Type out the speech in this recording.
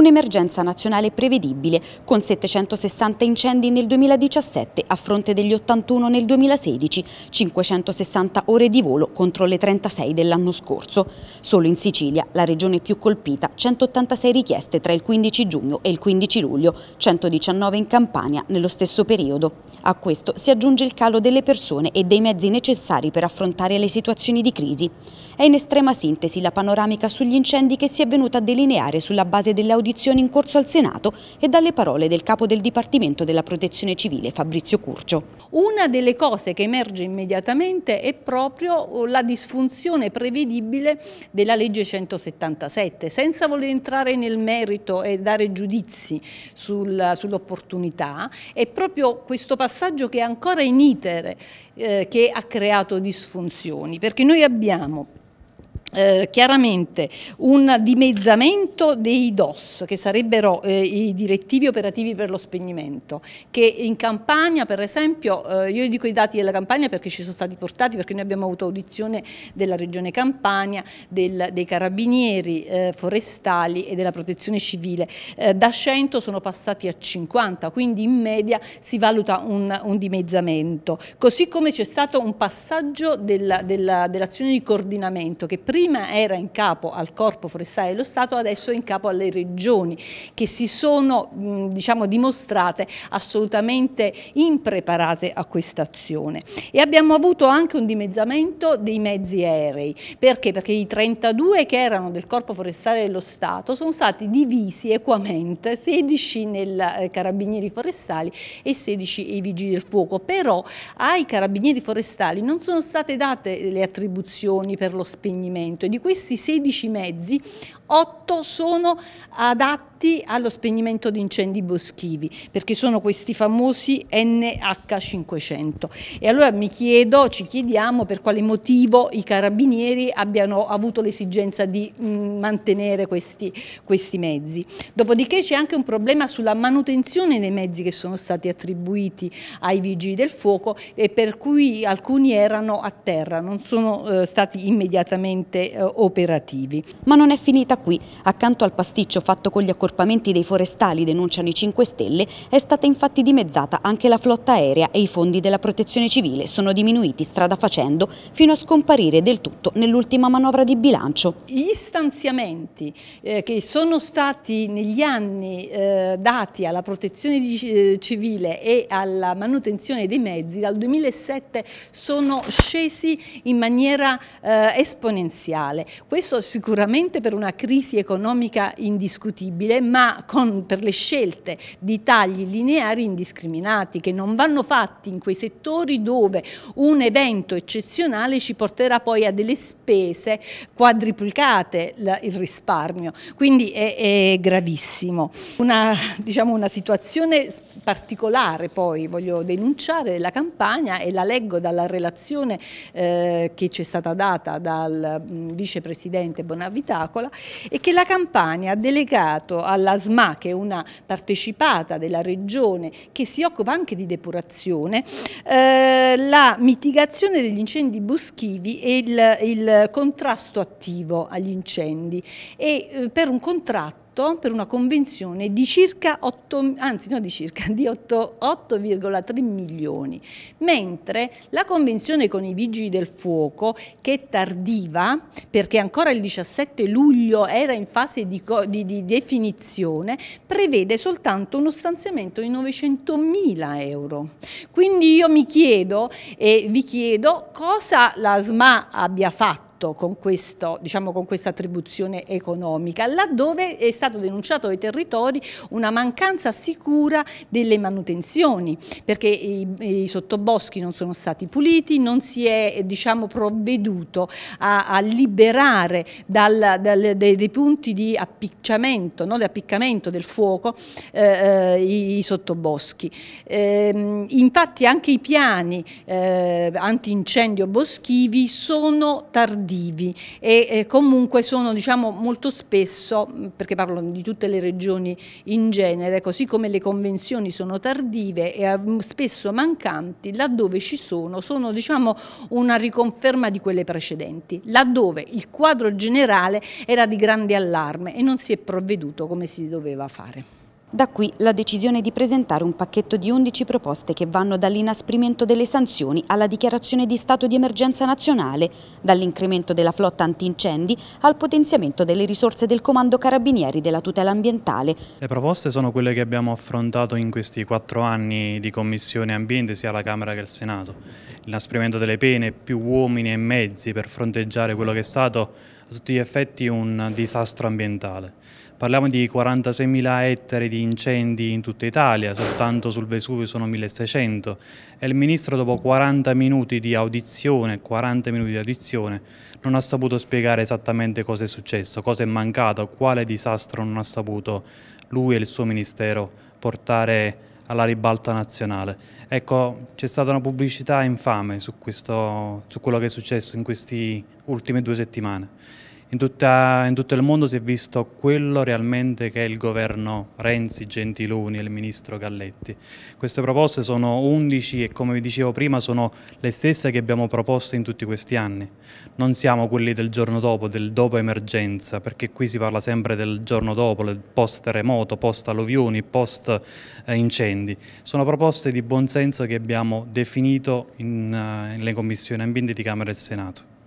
un'emergenza nazionale prevedibile, con 760 incendi nel 2017 a fronte degli 81 nel 2016, 560 ore di volo contro le 36 dell'anno scorso. Solo in Sicilia, la regione più colpita, 186 richieste tra il 15 giugno e il 15 luglio, 119 in Campania nello stesso periodo. A questo si aggiunge il calo delle persone e dei mezzi necessari per affrontare le situazioni di crisi. È in estrema sintesi la panoramica sugli incendi che si è venuta a delineare sulla base delle audizioni in corso al Senato e dalle parole del capo del Dipartimento della Protezione Civile, Fabrizio Curcio. Una delle cose che emerge immediatamente è proprio oh, la disfunzione prevedibile della legge 177, senza voler entrare nel merito e dare giudizi sul, sull'opportunità, è proprio questo passaggio che è ancora in itere eh, che ha creato disfunzioni, perché noi abbiamo eh, chiaramente un dimezzamento dei DOS, che sarebbero eh, i direttivi operativi per lo spegnimento, che in Campania per esempio, eh, io dico i dati della Campania perché ci sono stati portati, perché noi abbiamo avuto audizione della Regione Campania, del, dei carabinieri eh, forestali e della protezione civile, eh, da 100 sono passati a 50, quindi in media si valuta un, un dimezzamento, così come c'è stato un passaggio dell'azione dell di coordinamento che prima era in capo al Corpo Forestale dello Stato, adesso è in capo alle regioni che si sono diciamo, dimostrate assolutamente impreparate a questa azione. E abbiamo avuto anche un dimezzamento dei mezzi aerei, perché? Perché i 32 che erano del Corpo Forestale dello Stato sono stati divisi equamente, 16 nel eh, Carabinieri Forestali e 16 i Vigili del Fuoco, però ai Carabinieri Forestali non sono state date le attribuzioni per lo spegnimento movimento. Di questi 16 mezzi otto sono adatti allo spegnimento di incendi boschivi, perché sono questi famosi NH500. E allora mi chiedo, ci chiediamo per quale motivo i carabinieri abbiano avuto l'esigenza di mm, mantenere questi, questi mezzi. Dopodiché c'è anche un problema sulla manutenzione dei mezzi che sono stati attribuiti ai vigili del fuoco e per cui alcuni erano a terra, non sono eh, stati immediatamente eh, operativi. Ma non è finita qui, accanto al pasticcio fatto con gli accorpamenti dei forestali, denunciano i 5 Stelle, è stata infatti dimezzata anche la flotta aerea e i fondi della protezione civile sono diminuiti strada facendo fino a scomparire del tutto nell'ultima manovra di bilancio. Gli stanziamenti eh, che sono stati negli anni eh, dati alla protezione eh, civile e alla manutenzione dei mezzi dal 2007 sono scesi in maniera eh, esponenziale. Questo sicuramente per una crisi crisi economica indiscutibile, ma con, per le scelte di tagli lineari indiscriminati che non vanno fatti in quei settori dove un evento eccezionale ci porterà poi a delle spese quadruplicate il risparmio, quindi è, è gravissimo. Una, diciamo, una situazione particolare poi voglio denunciare la campagna e la leggo dalla relazione eh, che ci è stata data dal mm, vicepresidente Bonavitacola e che la Campania ha delegato alla SMA, che è una partecipata della regione che si occupa anche di depurazione, eh, la mitigazione degli incendi boschivi e il, il contrasto attivo agli incendi e eh, per un contratto 8 per una convenzione di circa 8, anzi no di circa, di 8,3 milioni, mentre la convenzione con i vigili del fuoco, che è tardiva, perché ancora il 17 luglio era in fase di, di, di definizione, prevede soltanto uno stanziamento di 900 mila euro. Quindi io mi chiedo e vi chiedo cosa la SMA abbia fatto fatto con, questo, diciamo, con questa attribuzione economica, laddove è stato denunciato ai territori una mancanza sicura delle manutenzioni, perché i, i sottoboschi non sono stati puliti, non si è diciamo, provveduto a, a liberare dal, dal, dei, dei, punti di appicciamento, no, di appiccamento del fuoco eh, eh i, i, sottoboschi. Eh, infatti anche i piani eh, antincendio boschivi sono tardivi tardivi e eh, comunque sono diciamo, molto spesso, perché parlo di tutte le regioni in genere, così come le convenzioni sono tardive e spesso mancanti, laddove ci sono, sono diciamo, una riconferma di quelle precedenti, laddove il quadro generale era di grande allarme e non si è provveduto come si doveva fare. Da qui la decisione di presentare un pacchetto di 11 proposte che vanno dall'inasprimento delle sanzioni alla dichiarazione di stato di emergenza nazionale, dall'incremento della flotta antincendi al potenziamento delle risorse del Comando Carabinieri della tutela ambientale. Le proposte sono quelle che abbiamo affrontato in questi quattro anni di Commissione Ambiente sia alla Camera che al Senato. L'inasprimento delle pene, più uomini e mezzi per fronteggiare quello che è stato a tutti gli effetti un disastro ambientale. Parliamo di 46.000 ettari di incendi in tutta Italia, soltanto sul Vesuvio sono 1.600 e il Ministro dopo 40 minuti di audizione, 40 minuti di audizione non ha saputo spiegare esattamente cosa è successo, cosa è mancato, quale disastro non ha saputo lui e il suo Ministero portare alla ribalta nazionale. Ecco, c'è stata una pubblicità infame su, questo, su quello che è successo in queste ultime due settimane. In, tutta, in, tutto il mondo si è visto quello realmente che è il governo Renzi, Gentiloni e il ministro Galletti. Queste proposte sono 11 e come vi dicevo prima sono le stesse che abbiamo proposto in tutti questi anni. Non siamo quelli del giorno dopo, del dopo emergenza, perché qui si parla sempre del giorno dopo, del post terremoto, eh, post alluvioni, post incendi. Sono proposte di buonsenso che abbiamo definito eh, nelle commissioni ambiente di Camera e Senato.